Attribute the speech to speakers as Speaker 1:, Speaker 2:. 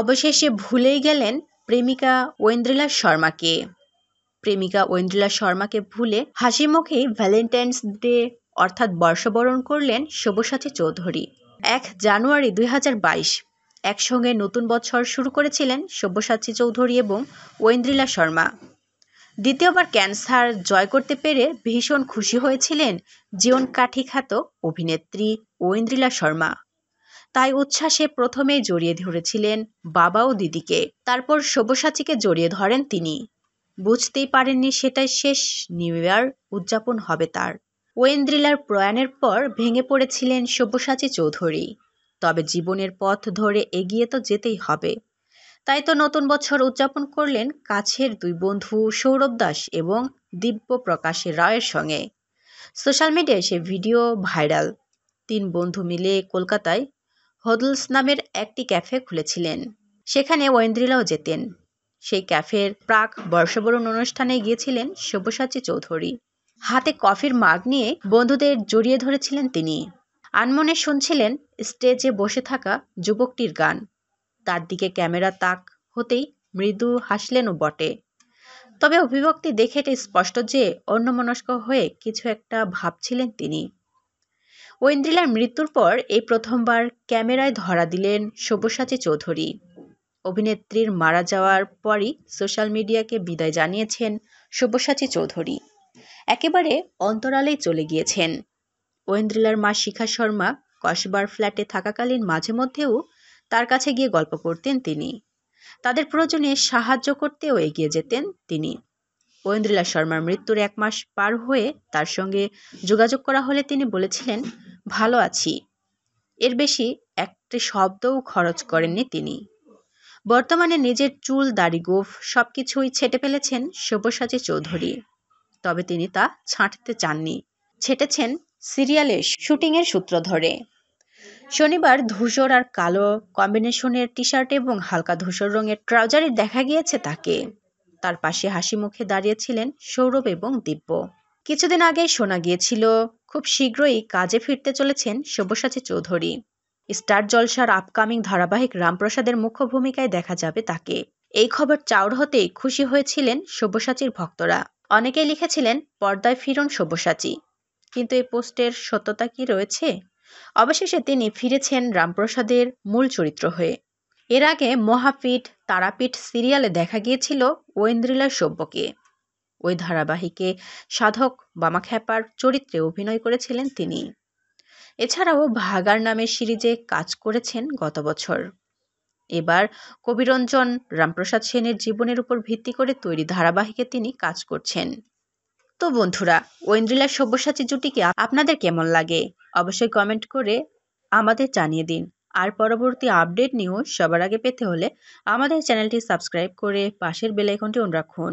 Speaker 1: অবশেষে ভুলেই গেলেন প্রেমিকা ঐন্দ্রিলা শর্মাকে প্রেমিকা ঐন্দ্রিলা শর্মাকে ভুলে হাসি মুখেই ভ্যালেন্টাইন্স ডে অর্থাৎ বর্ষবরণ করলেন সব্যসাচী চৌধুরী এক জানুয়ারি দুই একসঙ্গে নতুন বছর শুরু করেছিলেন সব্যসাচী চৌধুরী এবং ঐন্দ্রিলা শর্মা দ্বিতীয়বার ক্যান্সার জয় করতে পেরে ভীষণ খুশি হয়েছিলেন জীবন কাঠি অভিনেত্রী ঐন্দ্রিলা শর্মা তাই উচ্ছ্বাসে প্রথমে জড়িয়ে ধরেছিলেন বাবা ও দিদিকে তারপর সব্যসাচীকে জড়িয়ে ধরেন তিনি বুঝতেই পারেননি সেটাই শেষ নিউ ইয়ার উদযাপন হবে তার ওয়েন্দ্রিলার প্রয়াণের পর ভেঙে পড়েছিলেন সব্যসাচী চৌধুরী তবে জীবনের পথ ধরে এগিয়ে তো যেতেই হবে তাই তো নতুন বছর উদযাপন করলেন কাছের দুই বন্ধু সৌরভ দাস এবং দিব্য প্রকাশ রায়ের সঙ্গে সোশ্যাল মিডিয়ায় সে ভিডিও ভাইরাল তিন বন্ধু মিলে কলকাতায় হদলস নামের একটি ক্যাফে খুলেছিলেন সেখানে ঐন্দ্রিলাও যেতেন সেই ক্যাফের প্রাক বর্ষবরণ অনুষ্ঠানে গিয়েছিলেন সব্যসাচী চৌধুরী হাতে কফির মাগ নিয়ে বন্ধুদের জড়িয়ে ধরেছিলেন তিনি আনমনে শুনছিলেন স্টেজে বসে থাকা যুবকটির গান তার দিকে ক্যামেরা তাক হতেই মৃদু হাসলেন ও বটে তবে অভিভক্তি দেখে এটা স্পষ্ট যে অন্যমনস্ক হয়ে কিছু একটা ভাবছিলেন তিনি ঐন্দ্রিলার মৃত্যুর পর এই প্রথমবার ক্যামেরায় ধরা দিলেন সব্যসাচী চৌধুরী অভিনেত্রীর মারা যাওয়ার পরই সোশ্যাল মিডিয়াকে বিদায় জানিয়েছেন সব্যসাচী চৌধুরী একেবারে অন্তরালেই চলে গিয়েছেন ঐন্দ্রিলার মা শিখা শর্মা কসবার ফ্ল্যাটে থাকাকালীন মাঝে মধ্যেও তার কাছে গিয়ে গল্প করতেন তিনি তাদের প্রয়োজনে সাহায্য করতেও এগিয়ে যেতেন তিনি ঐন্দ্রিলা শর্মার মৃত্যুর এক মাস পার হয়ে তার সঙ্গে যোগাযোগ করা হলে তিনি বলেছিলেন ভালো আছি এর বেশি একটি শব্দও খরচ করেননি তিনি বর্তমানে নিজের চুল দাড়ি গোফ সব কিছুই ছেটে ফেলেছেন শুভসাচী চৌধুরী তবে তিনি তা ছাঁটতে চাননি ছেটেছেন সিরিয়ালের শুটিংয়ের সূত্র ধরে শনিবার ধূসর আর কালো কম্বিনেশনের টি শার্ট এবং হালকা ধূসর রঙের ট্রাউজারে দেখা গিয়েছে তাকে তার পাশে হাসি মুখে দাঁড়িয়েছিলেন সৌরভ এবং দিব্য কিছুদিন আগে শোনা গিয়েছিল খুব শীঘ্রই কাজে ফিরতে চলেছেন সব্যসাচী চৌধুরী স্টার জলসার আপকামিং ধারাবাহিক রামপ্রসাদের মুখ্য ভূমিকায় দেখা যাবে তাকে এই খবর চাউর হতেই খুশি হয়েছিলেন সব্যসাচীর ভক্তরা অনেকেই লিখেছিলেন পর্দায় ফিরন সব্যসাচী কিন্তু এই পোস্টের সত্যতা কি রয়েছে অবশেষে তিনি ফিরেছেন রামপ্রসাদের মূল চরিত্র হয়ে এর আগে মহাপীঠ তারাপীঠ সিরিয়ালে দেখা গিয়েছিল ঐন্দ্রিলা সভ্যকে ওই ধারাবাহিকে সাধক বামাখ্যাপার চরিত্রে অভিনয় করেছিলেন তিনি এছাড়াও ভাগার নামের সিরিজে কাজ করেছেন গত বছর এবার কবিরঞ্জন রামপ্রসাদ সেনের জীবনের উপর ভিত্তি করে তৈরি ধারাবাহিকে তিনি কাজ করছেন তো বন্ধুরা ঐন্দ্রিলা সব্যসাচী জুটিকে আপনাদের কেমন লাগে অবশ্যই কমেন্ট করে আমাদের জানিয়ে দিন আর পরবর্তী আপডেট নিউজ সবার আগে পেতে হলে আমাদের চ্যানেলটি সাবস্ক্রাইব করে পাশের বেলাইকনটি অন রাখুন